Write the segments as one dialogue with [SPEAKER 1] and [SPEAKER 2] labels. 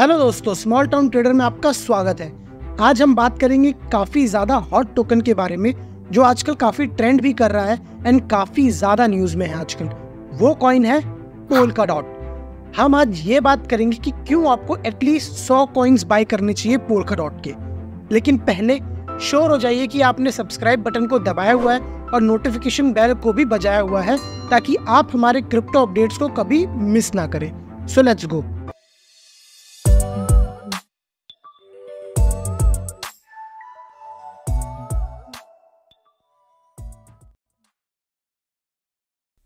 [SPEAKER 1] hello दोस्तों small town trader में आपका स्वागत है आज हम बात करेंगे काफ़ी ज़्यादा हॉट टोकन के बारे में जो आजकल काफ़ी ट्रेंड भी कर रहा है एंड काफ़ी ज़्यादा न्यूज़ में है आजकल वो कॉइन है टोल का डॉट हम आज ये बात करेंगे कि क्यों आपको एटलीस्ट सौ कॉइन्स बाय करने चाहिए पोल का डॉट के लेकिन पहले श्योर हो जाइए कि आपने सब्सक्राइब बटन को दबाया हुआ है और नोटिफिकेशन बेल को भी बजाया हुआ है ताकि आप हमारे क्रिप्टो अपडेट्स को कभी मिस ना करें सो लेट्स गो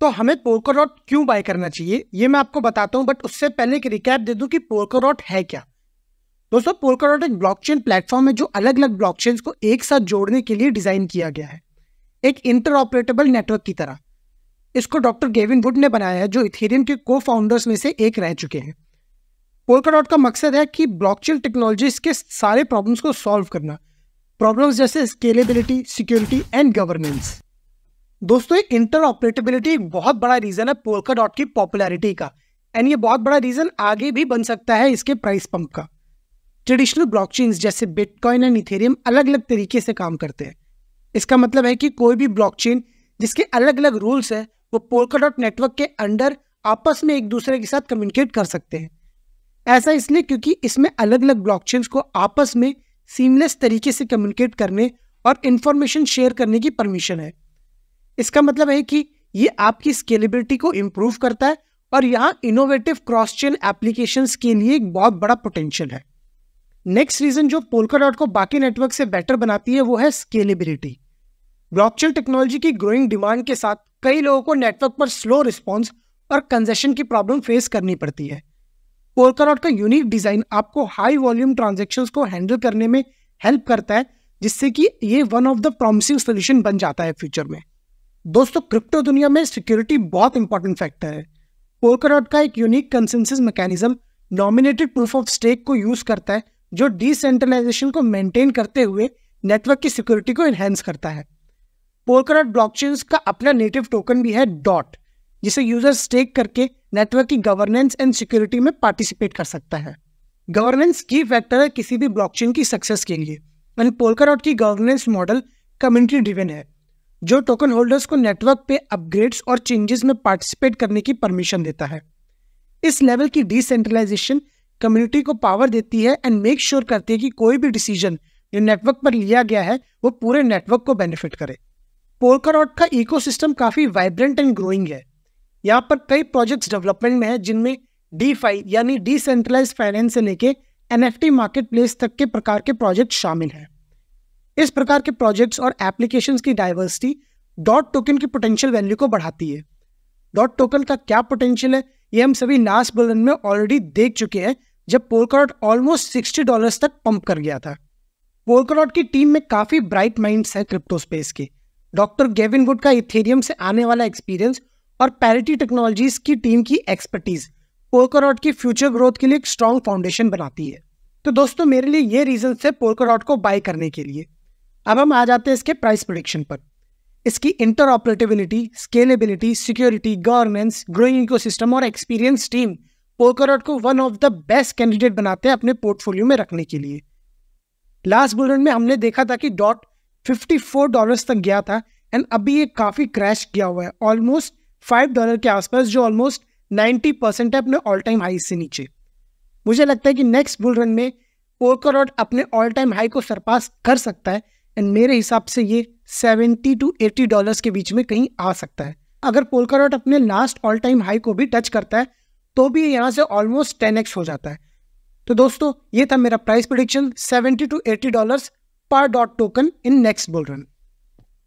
[SPEAKER 1] तो हमें पोर्कोरॉट क्यों बाय करना चाहिए ये मैं आपको बताता हूँ बट उससे पहले एक रिकैप दे दूँ कि पोर्कोडॉट है क्या दोस्तों पोर्कोडॉट एक ब्लॉकचेन प्लेटफॉर्म है जो अलग अलग ब्लॉकचेन को एक साथ जोड़ने के लिए डिज़ाइन किया गया है एक इंटरऑपरेटेबल नेटवर्क की तरह इसको डॉक्टर गेविन वुड ने बनाया है जो इथेरियम के को फाउंडर्स में से एक रह चुके हैं पोर्कोडॉट का मकसद है कि ब्लॉकचेन टेक्नोलॉजीज के सारे प्रॉब्लम्स को सॉल्व करना प्रॉब्लम्स जैसे स्केलेबिलिटी सिक्योरिटी एंड गवर्नेंस दोस्तों इंटर ऑपरेटेबिलिटी बहुत बड़ा रीज़न है पोलका डॉट की पॉपुलैरिटी का एंड ये बहुत बड़ा रीज़न आगे भी बन सकता है इसके प्राइस पंप का ट्रेडिशनल ब्लॉकचेन्स जैसे बिटकॉइन एंड इथेरियम अलग अलग तरीके से काम करते हैं इसका मतलब है कि कोई भी ब्लॉकचेन जिसके अलग अलग रूल्स हैं वो पोलका डॉट नेटवर्क के अंडर आपस में एक दूसरे के साथ कम्युनिकेट कर सकते हैं ऐसा इसलिए क्योंकि इसमें अलग अलग ब्लॉकचेन्स को आपस में सीमलेस तरीके से कम्युनिकेट करने और इन्फॉर्मेशन शेयर करने की परमिशन है इसका मतलब है कि ये आपकी स्केलेबिलिटी को इम्प्रूव करता है और यहाँ इनोवेटिव क्रॉस चेन एप्लीकेशन के लिए एक बहुत बड़ा पोटेंशियल है नेक्स्ट रीजन जो पोलका डॉट को बाकी नेटवर्क से बेटर बनाती है वो है स्केलेबिलिटी ब्लॉकचेन टेक्नोलॉजी की ग्रोइंग डिमांड के साथ कई लोगों को नेटवर्क पर स्लो रिस्पॉन्स और कंजेशन की प्रॉब्लम फेस करनी पड़ती है पोलका डॉट का यूनिक डिज़ाइन आपको हाई वॉल्यूम ट्रांजेक्शन को हैंडल करने में हेल्प करता है जिससे कि ये one of the promising solution बन जाता है फ्यूचर में दोस्तों क्रिप्टो दुनिया में सिक्योरिटी बहुत इंपॉर्टेंट फैक्टर है पोलकरोट का एक unique consensus mechanism nominated proof of stake को यूज करता है जो डिसेंट्रलाइजेशन को मेंटेन करते हुए नेटवर्क की सिक्योरिटी को एनहेंस करता है पोलकाडॉट ब्लॉकचेन का अपना नेटिव टोकन भी है डॉट जिसे यूजर स्टेक करके नेटवर्क की गवर्नेंस एंड सिक्योरिटी में पार्टिसिपेट कर सकता है गवर्नेंस की फैक्टर है किसी भी ब्लॉकचेन की सक्सेस के लिए एंड पोलकरॉट की गवर्नेंस मॉडल कम्युनिटी ड्रिवेन है जो टोकन होल्डर्स को नेटवर्क पे अपग्रेड्स और चेंजेस में पार्टिसिपेट करने की परमिशन देता है इस लेवल की डिसेंट्रलाइजेशन कम्युनिटी को पावर देती है एंड मेक श्योर करती है कि कोई भी डिसीजन जो नेटवर्क पर लिया गया है वो पूरे नेटवर्क को बेनिफिट करे पोलकरॉट का इकोसिस्टम काफ़ी वाइब्रेंट एंड ग्रोइंग है यहाँ पर कई प्रोजेक्ट्स डेवलपमेंट में है जिनमें डी यानी डिसेंट्रलाइज फाइनेंस से लेके एन मार्केट प्लेस तक के प्रकार के प्रोजेक्ट शामिल हैं इस प्रकार के प्रोजेक्ट्स और एप्लीकेशंस की डाइवर्सिटी डॉट टोकन की पोटेंशियल वैल्यू को बढ़ाती है डॉट टोकन का क्या पोटेंशियल है ये हम सभी नास बलन में ऑलरेडी देख चुके हैं जब पोलकॉट ऑलमोस्ट सिक्सटी डॉलर्स तक पंप कर गया था पोलकॉट की टीम में काफ़ी ब्राइट माइंड्स हैं क्रिप्टो स्पेस के डॉक्टर गेविन वुड का इथेरियम से आने वाला एक्सपीरियंस और पैरिटी टेक्नोलॉजीज की टीम की एक्सपर्टीज़ पोलकाडॉट की फ्यूचर ग्रोथ के लिए एक स्ट्रॉन्ग फाउंडेशन बनाती है तो दोस्तों मेरे लिए ये रीजन है पोलकाडॉट को बाय करने के लिए अब हम आ जाते हैं इसके प्राइस प्रोडिक्शन पर इसकी interoperability scalability security governance growing eco और एक्सपीरियंस टीम पोलकाडॉट को one of the best candidate बनाते हैं अपने पोर्टफोलियो में रखने के लिए लास्ट बुलेट में हमने देखा था कि डॉट फोर डॉलर तक गया था एंड अभी ये काफ़ी क्रैश किया हुआ है ऑलमोस्ट फाइव डॉलर के आसपास जो ऑलमोस्ट नाइन्टी परसेंट है अपने ऑल टाइम हाई से नीचे मुझे लगता है कि नेक्स्ट बुल रन में पोलकाडॉट अपने ऑल टाइम हाई को सरपास कर सकता है एंड मेरे हिसाब से ये सेवेंटी टू एटी डॉलर्स के बीच में कहीं आ सकता है अगर पोलकाडॉट अपने लास्ट ऑल टाइम हाई को भी टच करता है तो भी यहाँ से ऑलमोस्ट टेन एक्स हो जाता है तो दोस्तों ये था मेरा price prediction seventy two eighty dollar पर DOT token in next bull run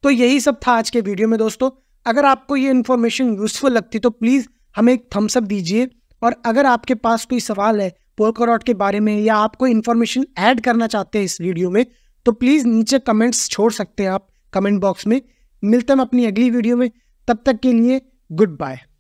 [SPEAKER 1] तो यही सब था आज के वीडियो में दोस्तों अगर आपको ये इन्फॉर्मेशन यूजफुल लगती तो प्लीज़ हमें एक थम्सअप दीजिए और अगर आपके पास कोई सवाल है पोलकरोट के बारे में या आप कोई इन्फॉर्मेशन ऐड करना चाहते हैं इस वीडियो में तो प्लीज़ नीचे कमेंट्स छोड़ सकते हैं आप कमेंट बॉक्स में मिलते हैं अपनी अगली वीडियो में तब तक के लिए गुड बाय